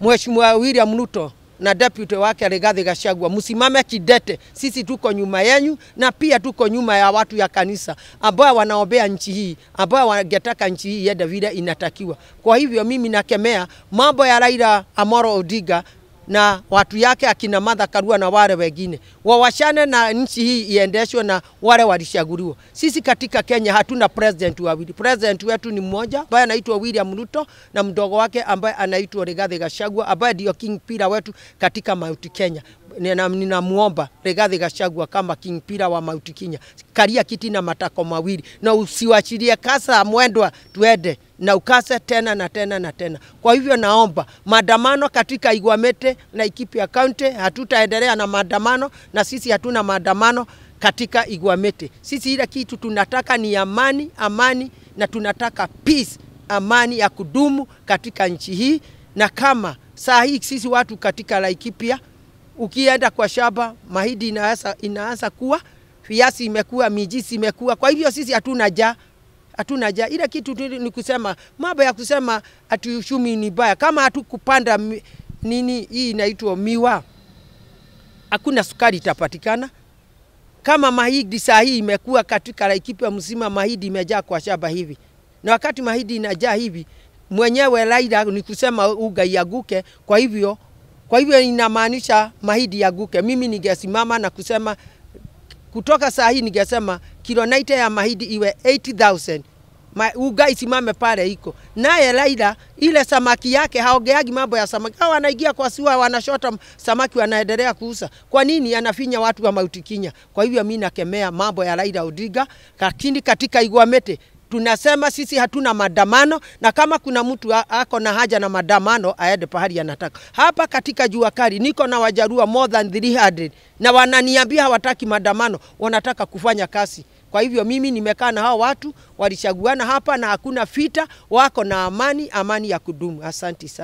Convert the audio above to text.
Mheshimiwa William Ruto na deputy wake Rigathi Gachagua, msimame kidete, sisi tuko nyuma yenu na pia tuko nyuma ya watu ya kanisa ambao wanaombea nchi hii, ambao wangetaka nchi hii iende vile inatakiwa. Kwa hivyo mimi nakemea mambo ya Raila Amoro Odinga na watu yake akina Martha Karua na wale wengine wawashane na nchi hii iendeshwe na wale walishaguliwa. Sisi katika Kenya hatuna president wawili. President wetu ni mmoja ambaye anaitwa William Ruto na mdogo wake ambaye anaitwa Rigathi Gachagua ambaye ndio king pira wetu katika Mount Kenya. Ninamuomba Rigathi Gachagua kama king pira wa Mount Kenya, kalia kiti na matako mawili na usiwachilie kasa mwendwa, tuende na ukase tena na tena na tena. Kwa hivyo naomba maandamano katika Igwamete na ya kaunti, hatutaendelea na maandamano, na sisi hatuna maandamano katika Igwamete. Sisi ile kitu tunataka ni amani, amani, na tunataka peace, amani ya kudumu katika nchi hii. Na kama saa hii sisi watu katika Laikipia, ukienda kwa shamba mahindi inaanza inaanza kuwa, viazi imekuwa, mijisi, imekuwa. Kwa hivyo sisi hatuna jaa hatuna haja. Ile kitu ni kusema mambo ya kusema ati ni baya, kama hatukupanda nini hii inaitwa miwa, hakuna sukari itapatikana. Kama mahidi saa hii imekuwa katika Laikipia mzima, mahidi imejaa kwa shamba hivi, na wakati mahidi inajaa hivi mwenyewe Raila ni kusema uga iaguke. Kwa hivyo, kwa hivyo inamaanisha mahidi yaguke. Mimi ningesimama na kusema kutoka saa hii ningesema kilonita ya mahidi iwe 80,000 ma, uga isimame pale iko naye Raila ile samaki yake haongeagi mambo ya samaki. Hao wanaingia kwa siwa wanashota samaki wanaendelea kuuza. Kwa nini anafinya watu wa Mauti Kinya? Kwa hivyo mimi nakemea mambo ya Raila Odinga, lakini katika Igwamete tunasema sisi hatuna madamano na kama kuna mtu ako na haja na madamano aende pahali anataka. Hapa katika jua kali niko na wajarua more than 300 na wananiambia hawataki madamano wanataka kufanya kazi. Kwa hivyo mimi nimekaa na hao watu, walichaguana hapa na hakuna vita, wako na amani, amani ya kudumu. Asanti sana.